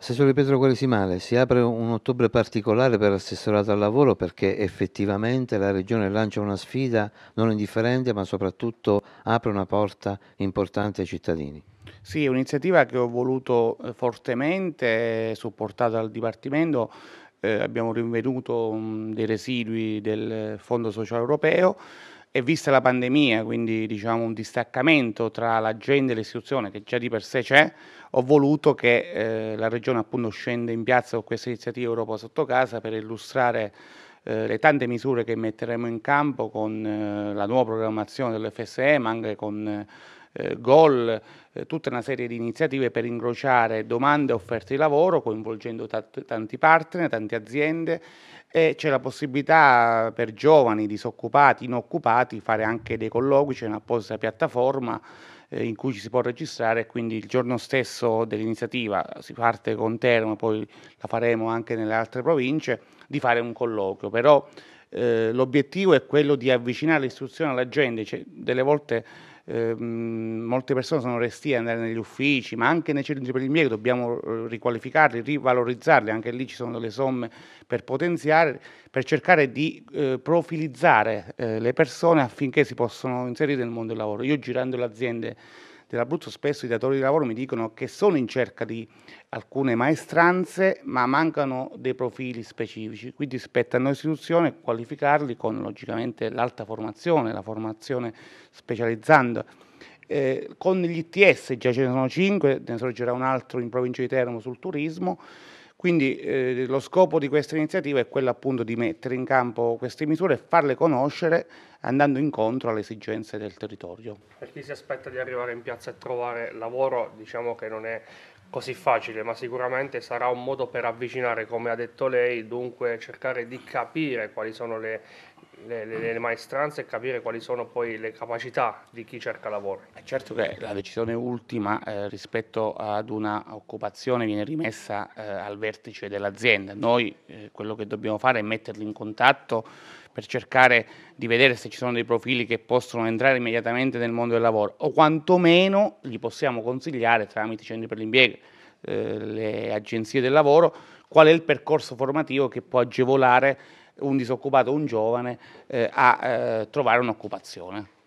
Assessore Pietro Quaresimale, si apre un ottobre particolare per l'assessorato al lavoro perché effettivamente la Regione lancia una sfida non indifferente ma soprattutto apre una porta importante ai cittadini. Sì, è un'iniziativa che ho voluto eh, fortemente, eh, supportata dal Dipartimento, eh, abbiamo rinvenuto mm, dei residui del eh, Fondo Sociale Europeo, e vista la pandemia, quindi diciamo un distaccamento tra la gente e l'istituzione che già di per sé c'è, ho voluto che eh, la Regione appunto scenda in piazza con questa iniziativa Europa sotto casa per illustrare eh, le tante misure che metteremo in campo con eh, la nuova programmazione dell'FSE, ma anche con eh, gol, eh, tutta una serie di iniziative per incrociare domande e offerte di lavoro, coinvolgendo t- tanti partner, tante aziende e c'è la possibilità per giovani disoccupati, inoccupati, di fare anche dei colloqui, c'è un'apposita piattaforma eh, in cui ci si può registrare e quindi il giorno stesso dell'iniziativa, si parte con Termo, poi la faremo anche nelle altre province, di fare un colloquio. Però eh, l'obiettivo è quello di avvicinare l'istruzione alla gente, cioè, delle volte Ehm, molte persone sono restie ad andare negli uffici, ma anche nei centri per l'impiego dobbiamo eh, riqualificarli, rivalorizzarli, anche lì ci sono delle somme per potenziare, per cercare di eh, profilizzare eh, le persone affinché si possano inserire nel mondo del lavoro. Io girando le aziende dell'Abruzzo spesso i datori di lavoro mi dicono che sono in cerca di alcune maestranze ma mancano dei profili specifici, quindi spetta a noi istituzione qualificarli con logicamente l'alta formazione, la formazione specializzando. Eh, con gli ITS già ce ne sono 5, ne sorgerà un altro in provincia di Teramo sul turismo, quindi eh, lo scopo di questa iniziativa è quello appunto di mettere in campo queste misure e farle conoscere andando incontro alle esigenze del territorio. Per chi si aspetta di arrivare in piazza e trovare lavoro, diciamo che non è così facile, ma sicuramente sarà un modo per avvicinare, come ha detto lei, dunque cercare di capire quali sono le, le, le, le, maestranze e capire quali sono poi le capacità di chi cerca lavoro. È certo che la decisione ultima eh, rispetto ad una occupazione viene rimessa eh, al vertice dell'azienda. Noi eh, quello che dobbiamo fare è metterli in contatto per cercare di vedere se ci sono dei profili che possono entrare immediatamente nel mondo del lavoro o quantomeno gli possiamo consigliare tramite i centri per l'impiego, eh, le agenzie del lavoro, qual è il percorso formativo che può agevolare un disoccupato, un giovane eh, a eh, trovare un'occupazione.